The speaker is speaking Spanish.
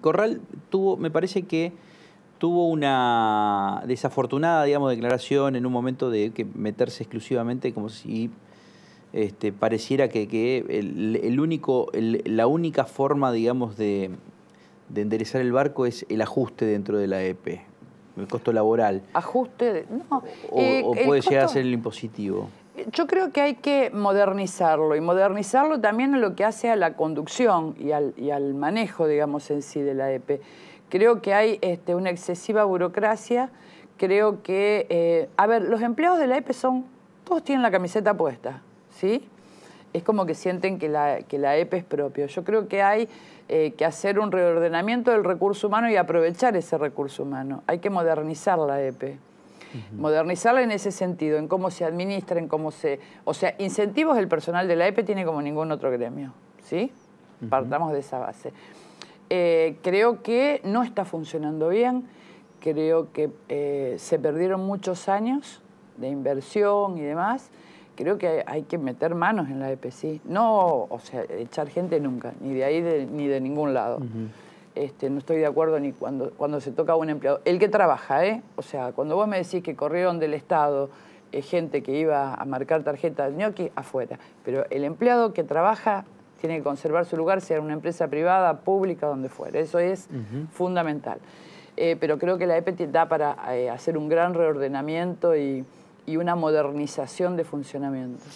Corral tuvo, me parece que tuvo una desafortunada, digamos, declaración en un momento de que meterse exclusivamente como si este, pareciera que, el, único, la única forma, digamos, de, enderezar el barco es el ajuste dentro de la EP, el costo laboral. Ajuste, no. O, eh, puede llegar a ser el impositivo yo creo que hay que modernizarlo y modernizarlo también en lo que hace a la conducción y al, y al manejo, digamos, en sí de la EPE. Creo que hay este, una excesiva burocracia, creo que, eh, a ver, los empleados de la EPE son, todos tienen la camiseta puesta, ¿sí? Es como que sienten que la, que la EPE es propio. Yo creo que hay eh, que hacer un reordenamiento del recurso humano y aprovechar ese recurso humano. Hay que modernizar la EPE. Modernizarla en ese sentido, en cómo se administra, en cómo se... O sea, incentivos el personal de la EPE tiene como ningún otro gremio, ¿sí? Partamos de esa base. Eh, creo que no está funcionando bien, creo que eh, se perdieron muchos años de inversión y demás. Creo que hay, que meter manos en la e ¿sí? no, o sea, echar gente nunca, ni de ahí ni de ningún lado. Este, no estoy de acuerdo ni cuando, cuando se toca a un empleado. El que trabaja, ¿eh? O sea, cuando vos me decís que corrieron del Estado eh, gente que iba a marcar tarjeta de ñoqui, afuera. Pero el empleado que trabaja tiene que conservar su lugar, sea una empresa privada, pública, donde fuera. Eso es fundamental. Eh, pero creo que la EPETI da para eh, hacer un gran reordenamiento y, y una modernización de funcionamiento.